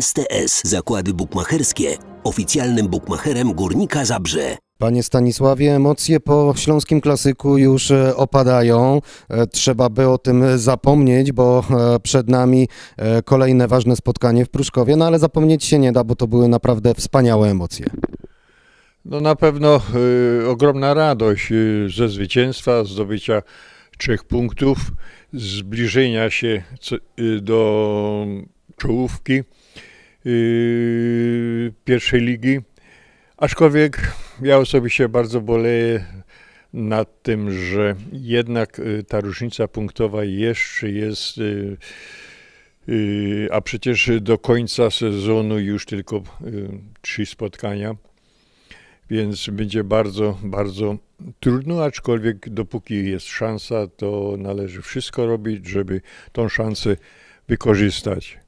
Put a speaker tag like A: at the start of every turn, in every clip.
A: STS Zakłady Bukmacherskie, oficjalnym bukmacherem Górnika Zabrze. Panie Stanisławie, emocje po śląskim klasyku już e, opadają. E, trzeba by o tym zapomnieć, bo e, przed nami kolejne ważne spotkanie w Pruszkowie, no ale zapomnieć się nie da, bo to były naprawdę wspaniałe emocje.
B: No na pewno y, ogromna radość y, ze zwycięstwa, zdobycia trzech punktów, zbliżenia się y, do czołówki. Yy, pierwszej ligi. Aczkolwiek ja osobiście bardzo boleję nad tym, że jednak y, ta różnica punktowa jeszcze jest, y, y, a przecież do końca sezonu już tylko trzy spotkania, więc będzie bardzo, bardzo trudno, aczkolwiek dopóki jest szansa, to należy wszystko robić, żeby tą szansę wykorzystać.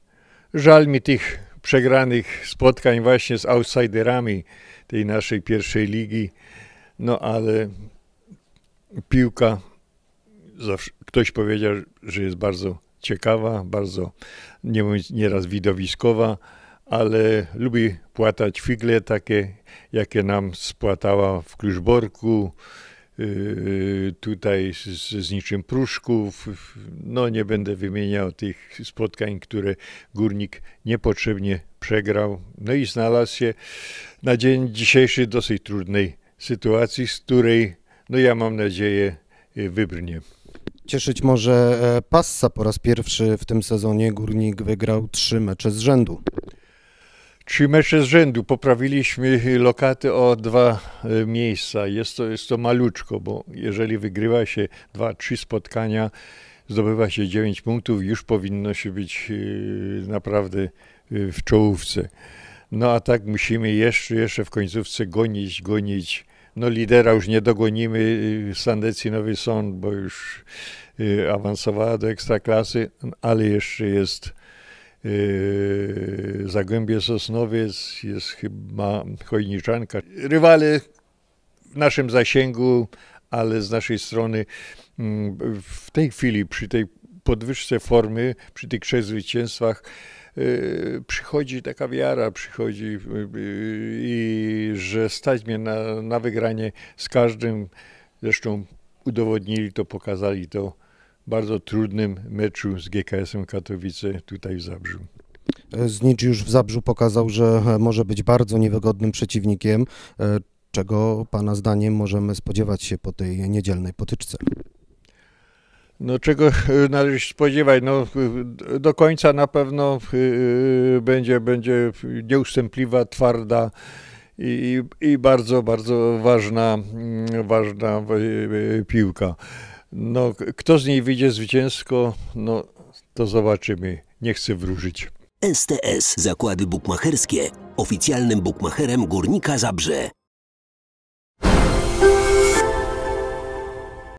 B: Żal mi tych przegranych spotkań właśnie z outsiderami tej naszej pierwszej ligi. No ale piłka, zawsze, ktoś powiedział, że jest bardzo ciekawa, bardzo nie mówiąc nieraz widowiskowa, ale lubi płatać figle takie, jakie nam spłatała w Kluczborku, Y, tutaj z, z niczym Pruszków. No nie będę wymieniał tych spotkań, które górnik niepotrzebnie przegrał. No i znalazł się na dzień dzisiejszy dosyć trudnej sytuacji, z której no ja mam nadzieję y, wybrnie.
A: Cieszyć może e, Passa po raz pierwszy w tym sezonie górnik wygrał trzy mecze z rzędu. Trzy mecze z rzędu poprawiliśmy lokaty o dwa
B: e, miejsca. Jest to, jest to maluczko, bo jeżeli wygrywa się dwa, trzy spotkania, zdobywa się dziewięć punktów, już powinno się być e, naprawdę e, w czołówce. No a tak musimy jeszcze, jeszcze w końcówce gonić, gonić. No lidera już nie dogonimy, Sandecji Nowy Sąd, bo już awansowała do ekstraklasy, ale jeszcze jest Yy, Zagłębie Sosnowiec, jest chyba Chojniczanka. Rywale w naszym zasięgu, ale z naszej strony mm, w tej chwili przy tej podwyżce formy, przy tych trzech zwycięstwach yy, przychodzi taka wiara, przychodzi yy, i że stać mnie na, na wygranie z każdym. Zresztą udowodnili to, pokazali to bardzo trudnym meczu z GKS-em Katowice tutaj w Zabrzu.
A: Znicz już w Zabrzu pokazał, że e, może być bardzo niewygodnym przeciwnikiem. E, czego Pana zdaniem możemy spodziewać się po tej niedzielnej potyczce?
B: No czego e, należy się spodziewać? No, do końca na pewno będzie, będzie nieustępliwa, twarda i, i bardzo, bardzo ważna, mm, ważna piłka. No, kto z niej wyjdzie zwycięsko, no to zobaczymy. Nie chcę wróżyć.
A: STS Zakłady Bukmacherskie. Oficjalnym bukmacherem Górnika Zabrze.